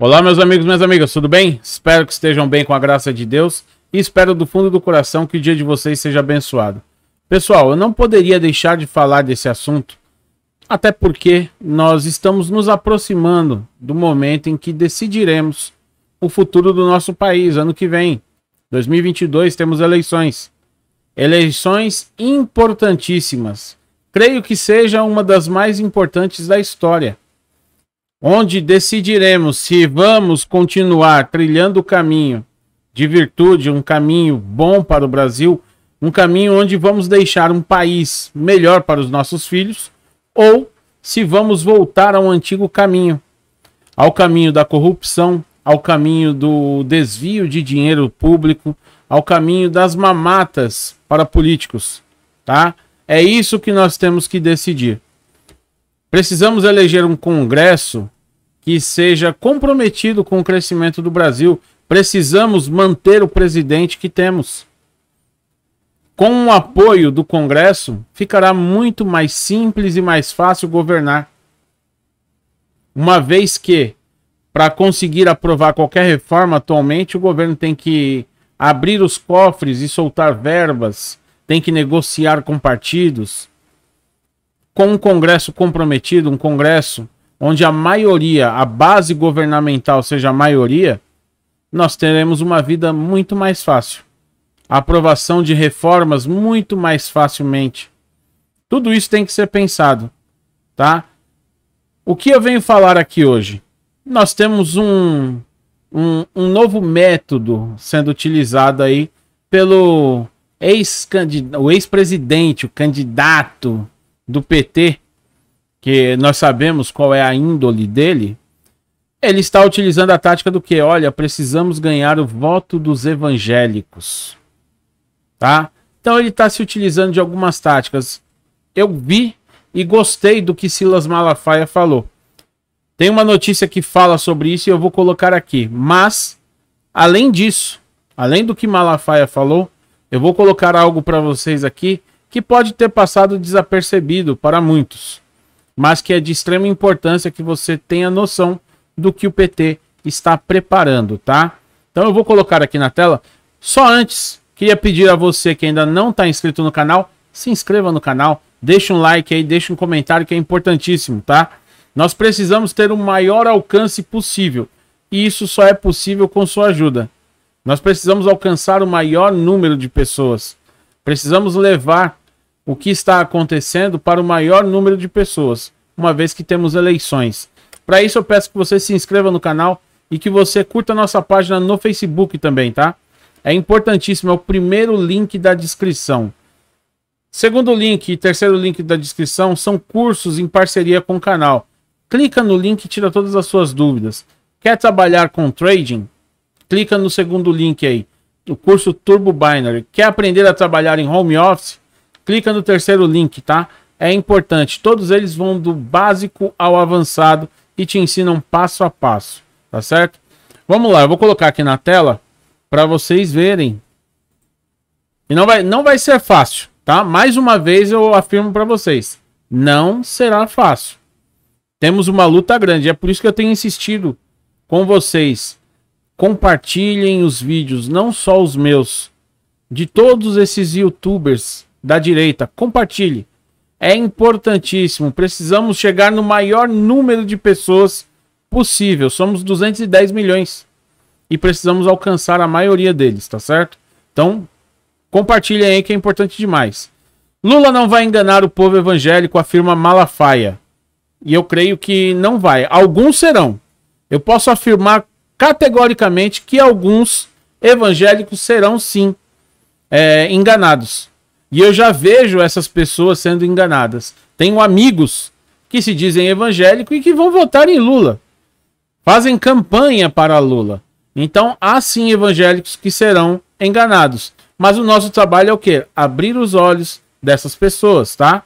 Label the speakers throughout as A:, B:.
A: Olá, meus amigos, minhas amigas, tudo bem? Espero que estejam bem com a graça de Deus e espero do fundo do coração que o dia de vocês seja abençoado. Pessoal, eu não poderia deixar de falar desse assunto, até porque nós estamos nos aproximando do momento em que decidiremos o futuro do nosso país ano que vem. 2022 temos eleições. Eleições importantíssimas. Creio que seja uma das mais importantes da história, onde decidiremos se vamos continuar trilhando o caminho de virtude, um caminho bom para o Brasil, um caminho onde vamos deixar um país melhor para os nossos filhos, ou se vamos voltar ao antigo caminho, ao caminho da corrupção, ao caminho do desvio de dinheiro público, ao caminho das mamatas para políticos, tá? É isso que nós temos que decidir. Precisamos eleger um Congresso que seja comprometido com o crescimento do Brasil. Precisamos manter o presidente que temos. Com o apoio do Congresso, ficará muito mais simples e mais fácil governar. Uma vez que, para conseguir aprovar qualquer reforma atualmente, o governo tem que abrir os cofres e soltar verbas, tem que negociar com partidos. Com um Congresso comprometido, um Congresso onde a maioria, a base governamental seja a maioria, nós teremos uma vida muito mais fácil. A aprovação de reformas muito mais facilmente. Tudo isso tem que ser pensado, tá? O que eu venho falar aqui hoje? Nós temos um um, um novo método sendo utilizado aí pelo ex o ex-presidente, o candidato do PT, que nós sabemos qual é a índole dele, ele está utilizando a tática do que? Olha, precisamos ganhar o voto dos evangélicos. Tá? Então ele está se utilizando de algumas táticas. Eu vi e gostei do que Silas Malafaia falou. Tem uma notícia que fala sobre isso e eu vou colocar aqui. Mas, além disso, além do que Malafaia falou, eu vou colocar algo para vocês aqui que pode ter passado desapercebido para muitos, mas que é de extrema importância que você tenha noção do que o PT está preparando, tá? Então eu vou colocar aqui na tela. Só antes, queria pedir a você que ainda não está inscrito no canal, se inscreva no canal, deixe um like aí, deixe um comentário que é importantíssimo, tá? Nós precisamos ter o maior alcance possível, e isso só é possível com sua ajuda. Nós precisamos alcançar o maior número de pessoas. Precisamos levar o que está acontecendo para o maior número de pessoas, uma vez que temos eleições. Para isso, eu peço que você se inscreva no canal e que você curta nossa página no Facebook também, tá? É importantíssimo, é o primeiro link da descrição. Segundo link e terceiro link da descrição são cursos em parceria com o canal. Clica no link e tira todas as suas dúvidas. Quer trabalhar com trading? Clica no segundo link aí. O curso Turbo Binary. Quer aprender a trabalhar em home office? Clica no terceiro link, tá? É importante. Todos eles vão do básico ao avançado e te ensinam passo a passo, tá certo? Vamos lá, eu vou colocar aqui na tela para vocês verem. E não vai, não vai ser fácil, tá? Mais uma vez eu afirmo para vocês, não será fácil. Temos uma luta grande. É por isso que eu tenho insistido com vocês. Compartilhem os vídeos, não só os meus, de todos esses youtubers da direita. Compartilhe. É importantíssimo. Precisamos chegar no maior número de pessoas possível. Somos 210 milhões e precisamos alcançar a maioria deles, tá certo? Então, compartilhem aí que é importante demais. Lula não vai enganar o povo evangélico, afirma Malafaia. E eu creio que não vai. Alguns serão. Eu posso afirmar categoricamente que alguns evangélicos serão sim é, enganados. E eu já vejo essas pessoas sendo enganadas. Tenho amigos que se dizem evangélicos e que vão votar em Lula. Fazem campanha para Lula. Então há sim evangélicos que serão enganados. Mas o nosso trabalho é o quê? Abrir os olhos dessas pessoas, tá?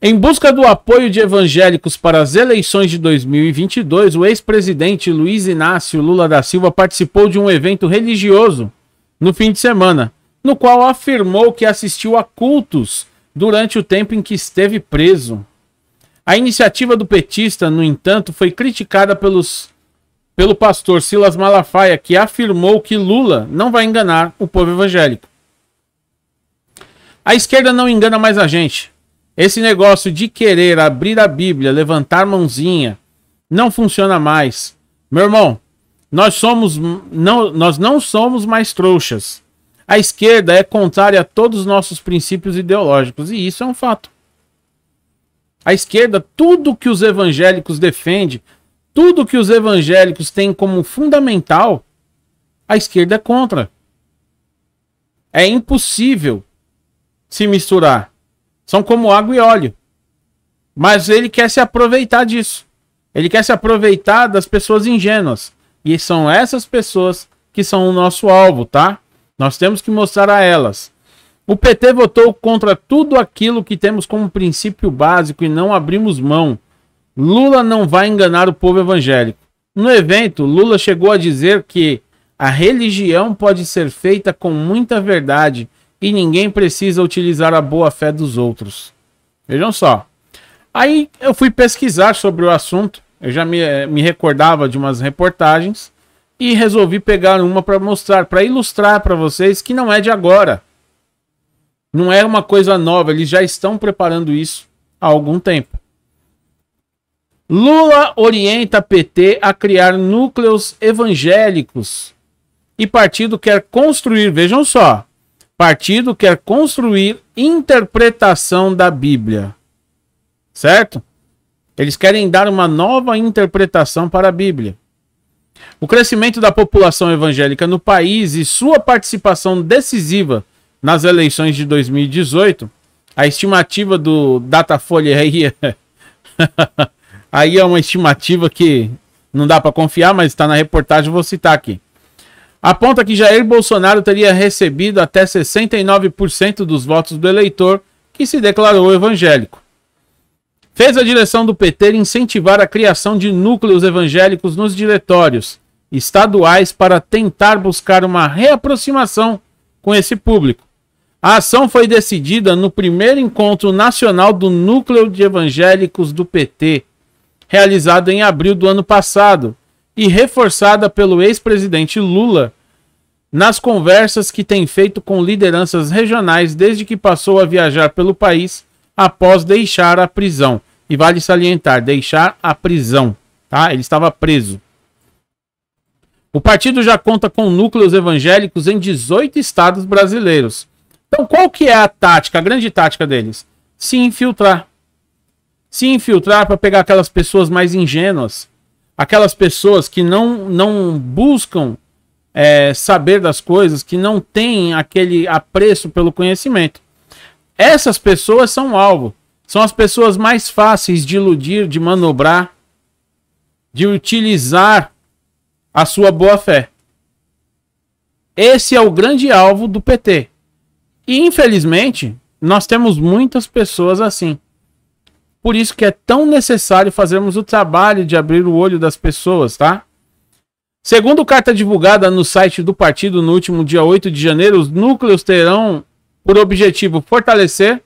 A: Em busca do apoio de evangélicos para as eleições de 2022, o ex-presidente Luiz Inácio Lula da Silva participou de um evento religioso no fim de semana, no qual afirmou que assistiu a cultos durante o tempo em que esteve preso. A iniciativa do petista, no entanto, foi criticada pelos, pelo pastor Silas Malafaia, que afirmou que Lula não vai enganar o povo evangélico. A esquerda não engana mais a gente esse negócio de querer abrir a Bíblia, levantar mãozinha, não funciona mais. Meu irmão, nós somos não, nós não somos mais trouxas. A esquerda é contrária a todos os nossos princípios ideológicos e isso é um fato. A esquerda, tudo que os evangélicos defendem, tudo que os evangélicos têm como fundamental, a esquerda é contra. É impossível se misturar. São como água e óleo. Mas ele quer se aproveitar disso. Ele quer se aproveitar das pessoas ingênuas. E são essas pessoas que são o nosso alvo, tá? Nós temos que mostrar a elas. O PT votou contra tudo aquilo que temos como princípio básico e não abrimos mão. Lula não vai enganar o povo evangélico. No evento, Lula chegou a dizer que a religião pode ser feita com muita verdade e ninguém precisa utilizar a boa fé dos outros. Vejam só. Aí eu fui pesquisar sobre o assunto, eu já me, eh, me recordava de umas reportagens e resolvi pegar uma para mostrar, para ilustrar para vocês que não é de agora. Não é uma coisa nova, eles já estão preparando isso há algum tempo. Lula orienta PT a criar núcleos evangélicos e partido quer construir, vejam só, partido quer construir interpretação da Bíblia. Certo? Eles querem dar uma nova interpretação para a Bíblia. O crescimento da população evangélica no país e sua participação decisiva nas eleições de 2018, a estimativa do Datafolha aí é, aí é uma estimativa que não dá para confiar, mas está na reportagem, vou citar aqui aponta que Jair Bolsonaro teria recebido até 69% dos votos do eleitor que se declarou evangélico. Fez a direção do PT incentivar a criação de núcleos evangélicos nos diretórios estaduais para tentar buscar uma reaproximação com esse público. A ação foi decidida no primeiro encontro nacional do Núcleo de Evangélicos do PT, realizado em abril do ano passado, e reforçada pelo ex-presidente Lula nas conversas que tem feito com lideranças regionais desde que passou a viajar pelo país após deixar a prisão. E vale salientar, deixar a prisão, tá? Ele estava preso. O partido já conta com núcleos evangélicos em 18 estados brasileiros. Então, qual que é a tática, a grande tática deles? Se infiltrar. Se infiltrar para pegar aquelas pessoas mais ingênuas, aquelas pessoas que não, não buscam é, saber das coisas, que não têm aquele apreço pelo conhecimento. Essas pessoas são alvo. São as pessoas mais fáceis de iludir, de manobrar, de utilizar a sua boa-fé. Esse é o grande alvo do PT. E, infelizmente, nós temos muitas pessoas assim. Por isso que é tão necessário fazermos o trabalho de abrir o olho das pessoas, tá? Segundo carta divulgada no site do partido no último dia 8 de janeiro, os núcleos terão por objetivo fortalecer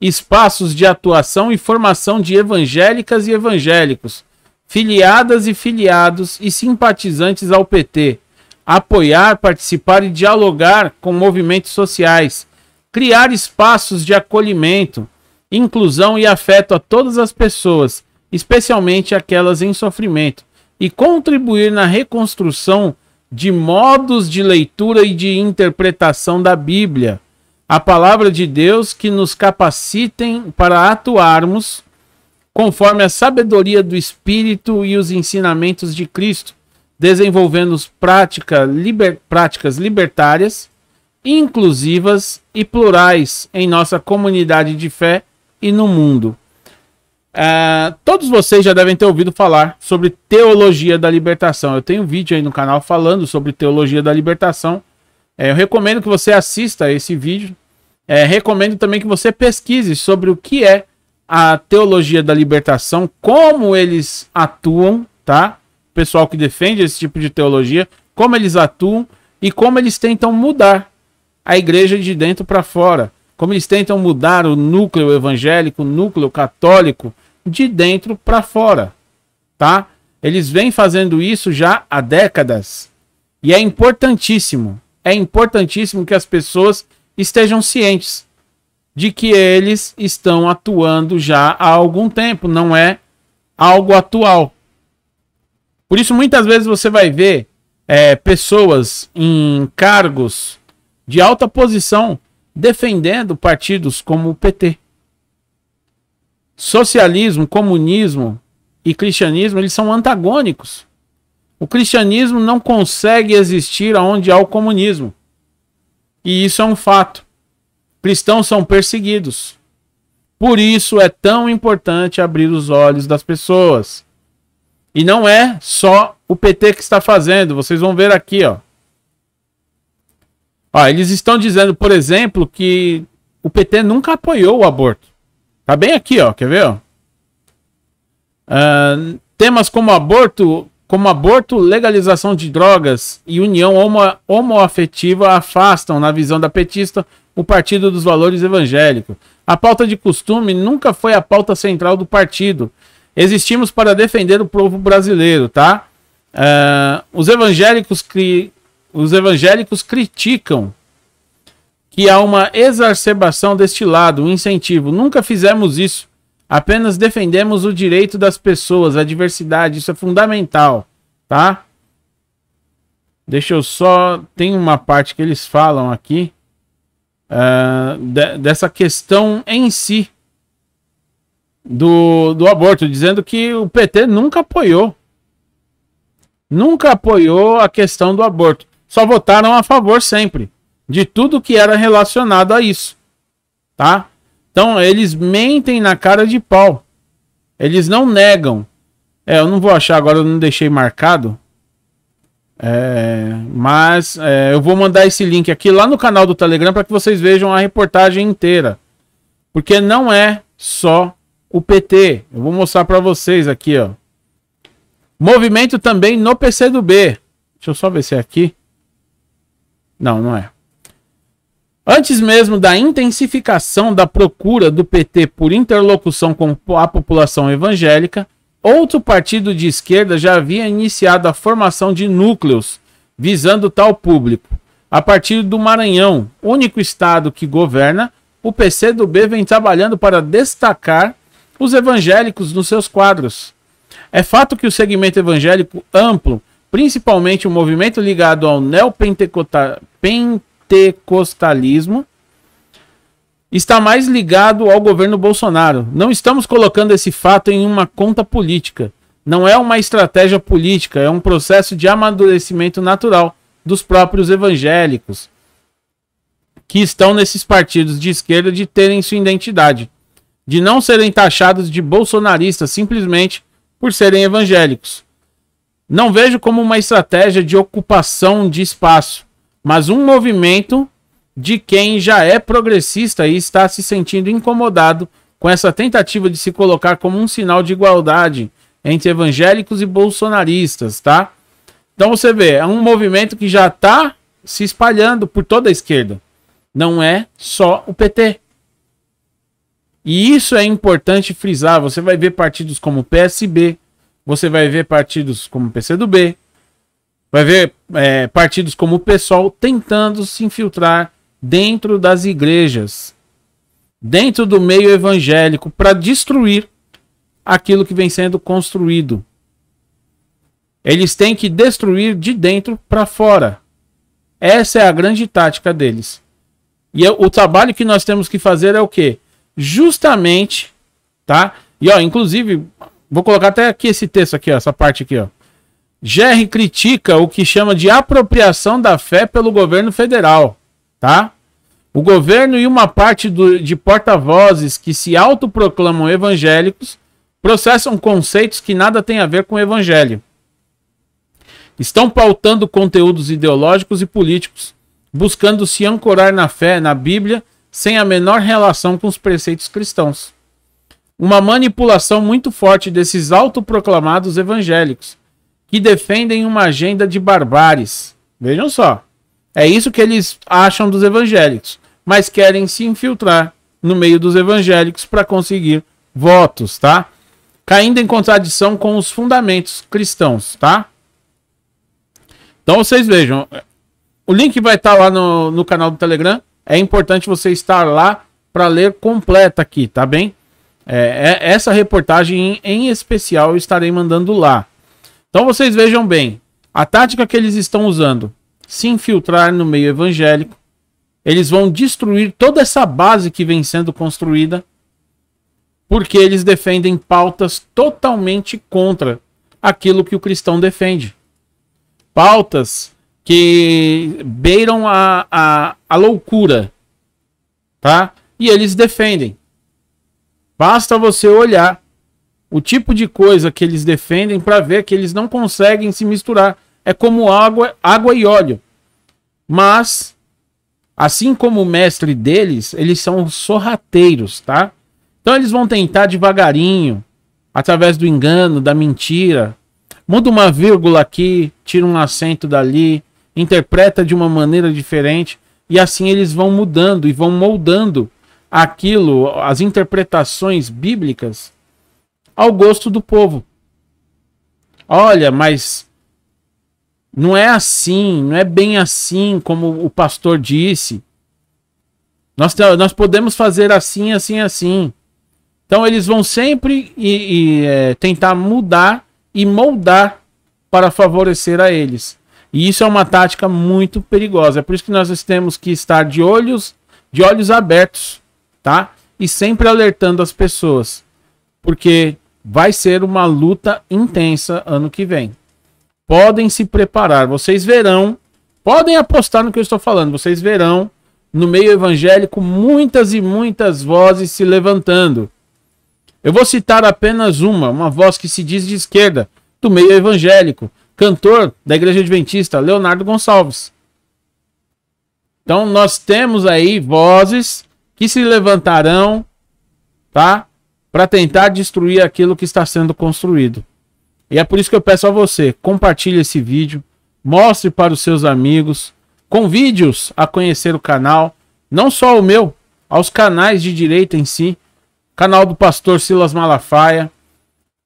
A: espaços de atuação e formação de evangélicas e evangélicos, filiadas e filiados e simpatizantes ao PT, apoiar, participar e dialogar com movimentos sociais, criar espaços de acolhimento, inclusão e afeto a todas as pessoas, especialmente aquelas em sofrimento, e contribuir na reconstrução de modos de leitura e de interpretação da Bíblia, a palavra de Deus que nos capacitem para atuarmos conforme a sabedoria do Espírito e os ensinamentos de Cristo, desenvolvendo prática, liber, práticas libertárias, inclusivas e plurais em nossa comunidade de fé e no mundo. Uh, todos vocês já devem ter ouvido falar sobre teologia da libertação. Eu tenho um vídeo aí no canal falando sobre teologia da libertação. É, eu recomendo que você assista esse vídeo. É, recomendo também que você pesquise sobre o que é a teologia da libertação, como eles atuam, tá? O pessoal que defende esse tipo de teologia, como eles atuam e como eles tentam mudar a igreja de dentro para fora. Como eles tentam mudar o núcleo evangélico, o núcleo católico, de dentro para fora, tá? Eles vêm fazendo isso já há décadas. E é importantíssimo, é importantíssimo que as pessoas estejam cientes de que eles estão atuando já há algum tempo, não é algo atual. Por isso, muitas vezes você vai ver é, pessoas em cargos de alta posição defendendo partidos como o PT. Socialismo, comunismo e cristianismo, eles são antagônicos. O cristianismo não consegue existir onde há o comunismo. E isso é um fato. Cristãos são perseguidos. Por isso é tão importante abrir os olhos das pessoas. E não é só o PT que está fazendo. Vocês vão ver aqui, ó. Ó, eles estão dizendo, por exemplo, que o PT nunca apoiou o aborto. Tá bem aqui, ó, quer ver? Ó? Uh, temas como aborto, como aborto, legalização de drogas e união homo homoafetiva afastam, na visão da petista, o partido dos valores evangélicos. A pauta de costume nunca foi a pauta central do partido. Existimos para defender o povo brasileiro, tá? Uh, os evangélicos que os evangélicos criticam que há uma exacerbação deste lado, um incentivo. Nunca fizemos isso. Apenas defendemos o direito das pessoas, a diversidade, isso é fundamental, tá? Deixa eu só. Tem uma parte que eles falam aqui uh, de, dessa questão em si do, do aborto, dizendo que o PT nunca apoiou. Nunca apoiou a questão do aborto só votaram a favor sempre de tudo que era relacionado a isso, tá? Então eles mentem na cara de pau. Eles não negam. É, eu não vou achar agora, eu não deixei marcado. É, mas é, eu vou mandar esse link aqui lá no canal do Telegram para que vocês vejam a reportagem inteira. Porque não é só o PT. Eu vou mostrar para vocês aqui, ó. Movimento também no PCdoB. Deixa eu só ver se é aqui. Não, não é. Antes mesmo da intensificação da procura do PT por interlocução com a população evangélica, outro partido de esquerda já havia iniciado a formação de núcleos visando tal público. A partir do Maranhão, único estado que governa, o PCdoB vem trabalhando para destacar os evangélicos nos seus quadros. É fato que o segmento evangélico amplo principalmente o movimento ligado ao neopentecostalismo, está mais ligado ao governo Bolsonaro. Não estamos colocando esse fato em uma conta política. Não é uma estratégia política, é um processo de amadurecimento natural dos próprios evangélicos que estão nesses partidos de esquerda de terem sua identidade, de não serem taxados de bolsonaristas simplesmente por serem evangélicos. Não vejo como uma estratégia de ocupação de espaço, mas um movimento de quem já é progressista e está se sentindo incomodado com essa tentativa de se colocar como um sinal de igualdade entre evangélicos e bolsonaristas, tá? Então você vê, é um movimento que já está se espalhando por toda a esquerda. Não é só o PT. E isso é importante frisar. Você vai ver partidos como o PSB, você vai ver partidos como o PCdoB, vai ver é, partidos como o PSOL tentando se infiltrar dentro das igrejas, dentro do meio evangélico, para destruir aquilo que vem sendo construído. Eles têm que destruir de dentro para fora. Essa é a grande tática deles. E o trabalho que nós temos que fazer é o quê? Justamente, tá? E ó, inclusive, Vou colocar até aqui esse texto aqui, ó, essa parte aqui, ó. Gerri critica o que chama de apropriação da fé pelo governo federal, tá? O governo e uma parte do, de porta-vozes que se autoproclamam evangélicos processam conceitos que nada têm a ver com o evangelho. Estão pautando conteúdos ideológicos e políticos, buscando se ancorar na fé, na Bíblia, sem a menor relação com os preceitos cristãos uma manipulação muito forte desses autoproclamados evangélicos, que defendem uma agenda de barbares. Vejam só. É isso que eles acham dos evangélicos, mas querem se infiltrar no meio dos evangélicos para conseguir votos, tá? Caindo em contradição com os fundamentos cristãos, tá? Então vocês vejam, o link vai estar tá lá no, no canal do Telegram. É importante você estar lá para ler completa aqui, tá bem? É, é, essa reportagem em, em especial eu estarei mandando lá. Então vocês vejam bem, a tática que eles estão usando, se infiltrar no meio evangélico, eles vão destruir toda essa base que vem sendo construída, porque eles defendem pautas totalmente contra aquilo que o cristão defende. Pautas que beiram a, a, a loucura, tá? E eles defendem. Basta você olhar o tipo de coisa que eles defendem para ver que eles não conseguem se misturar. É como água, água e óleo. Mas, assim como o mestre deles, eles são sorrateiros, tá? Então eles vão tentar devagarinho, através do engano, da mentira. Muda uma vírgula aqui, tira um acento dali, interpreta de uma maneira diferente. E assim eles vão mudando e vão moldando aquilo, as interpretações bíblicas, ao gosto do povo. Olha, mas não é assim, não é bem assim como o pastor disse. Nós, nós podemos fazer assim, assim, assim. Então eles vão sempre e, e é, tentar mudar e moldar para favorecer a eles. E isso é uma tática muito perigosa. É por isso que nós temos que estar de olhos, de olhos abertos tá? E sempre alertando as pessoas, porque vai ser uma luta intensa ano que vem. Podem se preparar, vocês verão, podem apostar no que eu estou falando, vocês verão no meio evangélico muitas e muitas vozes se levantando. Eu vou citar apenas uma, uma voz que se diz de esquerda, do meio evangélico, cantor da Igreja Adventista, Leonardo Gonçalves. Então nós temos aí vozes que se levantarão, tá? Para tentar destruir aquilo que está sendo construído. E é por isso que eu peço a você, compartilhe esse vídeo, mostre para os seus amigos, convide-os a conhecer o canal, não só o meu, aos canais de direita em si, canal do pastor Silas Malafaia.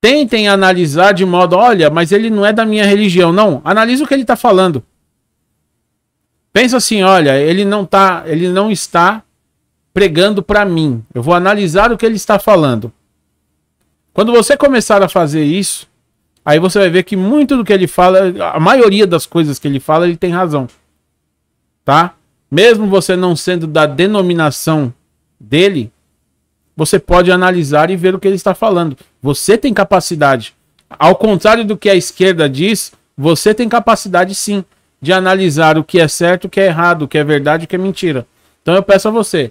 A: Tentem analisar de modo, olha, mas ele não é da minha religião. Não, analise o que ele está falando. Pensa assim, olha, ele não tá, ele não está pregando para mim. Eu vou analisar o que ele está falando. Quando você começar a fazer isso, aí você vai ver que muito do que ele fala, a maioria das coisas que ele fala, ele tem razão. Tá? Mesmo você não sendo da denominação dele, você pode analisar e ver o que ele está falando. Você tem capacidade. Ao contrário do que a esquerda diz, você tem capacidade sim de analisar o que é certo, o que é errado, o que é verdade, o que é mentira. Então eu peço a você,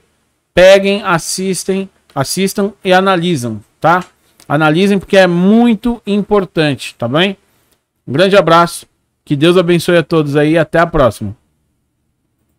A: Peguem, assistem, assistam e analisam, tá? Analisem porque é muito importante, tá bem? Um grande abraço, que Deus abençoe a todos aí e até a próxima.